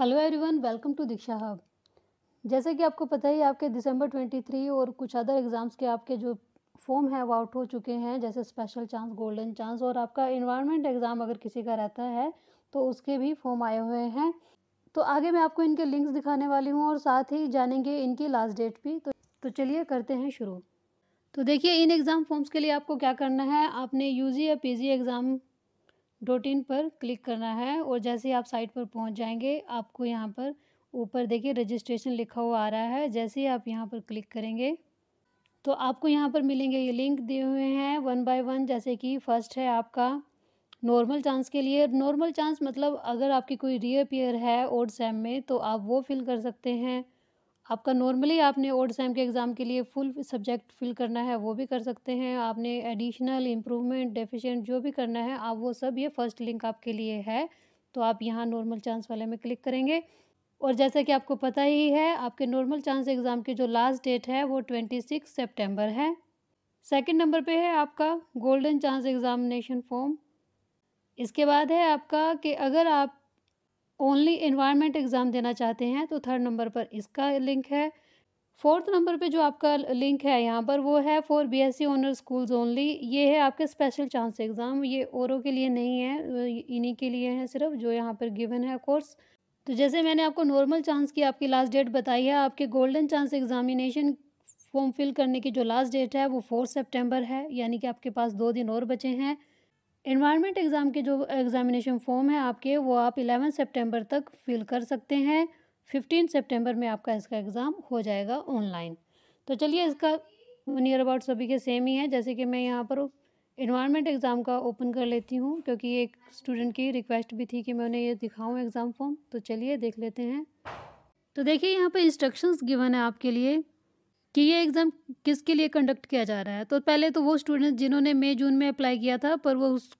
hello everyone welcome to Diksha hub जैसे कि आपको पता ही आपके दिसंबर 23 और कुछ अदर एग्ज़ाम्स के आपके जो फॉर्म है वो आउट हो चुके हैं जैसे स्पेशल चांस गोल्डन चांस और आपका इन्वायरमेंट एग्ज़ाम अगर किसी का रहता है तो उसके भी फॉर्म आए हुए हैं तो आगे मैं आपको इनके लिंक्स दिखाने वाली हूँ और साथ ही जानेंगे इनकी लास्ट डेट भी तो, तो चलिए करते हैं शुरू तो देखिए इन एग्ज़ाम फॉर्म्स के लिए आपको क्या करना है आपने यू या पी एग्ज़ाम डोटिन पर क्लिक करना है और जैसे ही आप साइट पर पहुंच जाएंगे आपको यहाँ पर ऊपर देखिए रजिस्ट्रेशन लिखा हुआ आ रहा है जैसे ही आप यहाँ पर क्लिक करेंगे तो आपको यहाँ पर मिलेंगे ये लिंक दिए हुए हैं वन बाय वन जैसे कि फ़र्स्ट है आपका नॉर्मल चांस के लिए नॉर्मल चांस मतलब अगर आपकी कोई रियर पेयर है ओड सैम में तो आप वो फिल कर सकते हैं आपका नॉर्मली आपने ओड सैम के एग्ज़ाम के लिए फुल सब्जेक्ट फिल करना है वो भी कर सकते हैं आपने एडिशनल इम्प्रूवमेंट डेफिशिएंट जो भी करना है आप वो सब ये फर्स्ट लिंक आपके लिए है तो आप यहाँ नॉर्मल चांस वाले में क्लिक करेंगे और जैसा कि आपको पता ही है आपके नॉर्मल चांस एग्ज़ाम की जो लास्ट डेट है वो ट्वेंटी सिक्स सेप्टेम्बर है सेकेंड नंबर पर है आपका गोल्डन चांस एग्ज़ामिनेशन फॉर्म इसके बाद है आपका कि अगर आप ओनली इन्वायरमेंट एग्ज़ाम देना चाहते हैं तो थर्ड नंबर पर इसका लिंक है फोर्थ नंबर पे जो आपका लिंक है यहाँ पर वो है for B S C honour schools only ये है आपके स्पेशल चांस एग्ज़ाम ये औरों के लिए नहीं है इन्हीं के लिए है सिर्फ जो यहाँ पर गिवन है कोर्स तो जैसे मैंने आपको नॉर्मल चांस की आपकी लास्ट डेट बताई है आपके golden chance examination form fill करने की जो लास्ट डेट है वो फोर्थ सेप्टेम्बर है यानी कि आपके पास दो दिन और बचे हैं इन्वायरमेंट एग्ज़ाम के जो एग्ज़ामिनेशन फॉर्म है आपके वो आप इलेवन सेप्टेम्बर तक फिल कर सकते हैं फिफ्टीन सेप्टेम्बर में आपका इसका एग्ज़ाम हो जाएगा ऑनलाइन तो चलिए इसका नियर अबाउट सभी के सेम ही है जैसे कि मैं यहाँ पर इन्वायरमेंट एग्ज़ाम का ओपन कर लेती हूँ क्योंकि एक स्टूडेंट की रिक्वेस्ट भी थी कि मैं उन्हें ये दिखाऊँ एग्ज़ाम फॉर्म तो चलिए देख लेते हैं तो देखिए यहाँ पर इंस्ट्रक्शंस गिवन है आपके लिए कि ये एग्ज़ाम किसके लिए कंडक्ट किया जा रहा है तो पहले तो वो स्टूडेंट्स जिन्होंने मई जून में अप्लाई किया था पर वो उस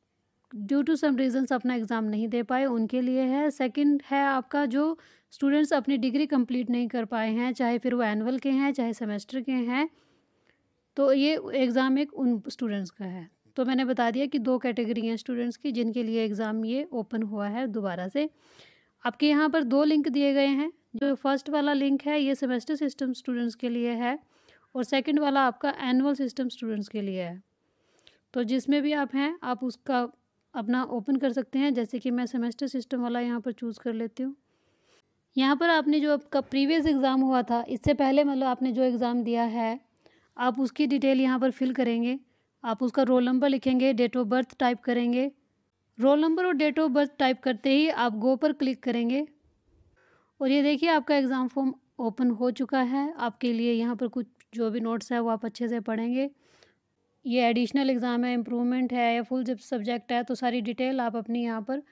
ड्यू टू सम रीजंस अपना एग्ज़ाम नहीं दे पाए उनके लिए है सेकंड है आपका जो स्टूडेंट्स अपनी डिग्री कंप्लीट नहीं कर पाए हैं चाहे फिर वो एनुअल के हैं चाहे सेमेस्टर के हैं तो ये एग्ज़ाम एक उन स्टूडेंट्स का है तो मैंने बता दिया कि दो कैटेगरी हैं स्टूडेंट्स की जिनके लिए एग्ज़ाम ये ओपन हुआ है दोबारा से आपके यहाँ पर दो लिंक दिए गए हैं जो फर्स्ट वाला लिंक है ये सेमेस्टर सिस्टम स्टूडेंट्स के लिए है और सेकंड वाला आपका एनुअल सिस्टम स्टूडेंट्स के लिए है तो जिसमें भी आप हैं आप उसका अपना ओपन कर सकते हैं जैसे कि मैं सेमेस्टर सिस्टम वाला यहाँ पर चूज़ कर लेती हूँ यहाँ पर आपने जो आपका प्रीवियस एग्ज़ाम हुआ था इससे पहले मतलब आपने जो एग्ज़ाम दिया है आप उसकी डिटेल यहाँ पर फिल करेंगे आप उसका रोल नंबर लिखेंगे डेट ऑफ बर्थ टाइप करेंगे रोल नंबर और डेट ऑफ बर्थ टाइप करते ही आप गो पर क्लिक करेंगे और ये देखिए आपका एग्ज़ाम फॉर्म ओपन हो चुका है आपके लिए यहाँ पर कुछ जो भी नोट्स है वो आप अच्छे से पढ़ेंगे ये एडिशनल एग्ज़ाम है इम्प्रूवमेंट है या फुल जब सब्जेक्ट है तो सारी डिटेल आप अपनी यहाँ पर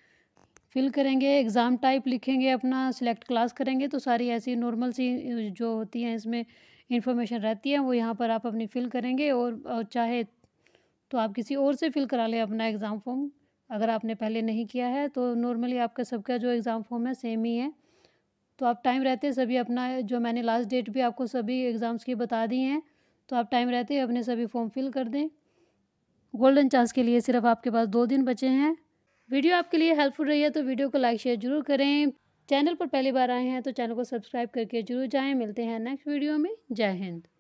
फिल करेंगे एग्ज़ाम टाइप लिखेंगे अपना सिलेक्ट क्लास करेंगे तो सारी ऐसी नॉर्मल सी जो होती हैं इसमें इंफॉर्मेशन रहती है वो यहाँ पर आप अपनी फ़िल करेंगे और, और चाहे तो आप किसी और से फ़िल करा लें अपना एग्ज़ाम फॉर्म अगर आपने पहले नहीं किया है तो नॉर्मली आपका सबका जो एग्ज़ाम फॉर्म है सेम ही है तो आप टाइम रहते सभी अपना जो मैंने लास्ट डेट भी आपको सभी एग्ज़ाम्स की बता दी हैं तो आप टाइम रहते अपने सभी फॉर्म फिल कर दें गोल्डन चांस के लिए सिर्फ आपके पास दो दिन बचे हैं वीडियो आपके लिए हेल्पफुल रही है तो वीडियो को लाइक शेयर जरूर करें चैनल पर पहली बार आए हैं तो चैनल को सब्सक्राइब करके जरूर जाएं मिलते हैं नेक्स्ट वीडियो में जय हिंद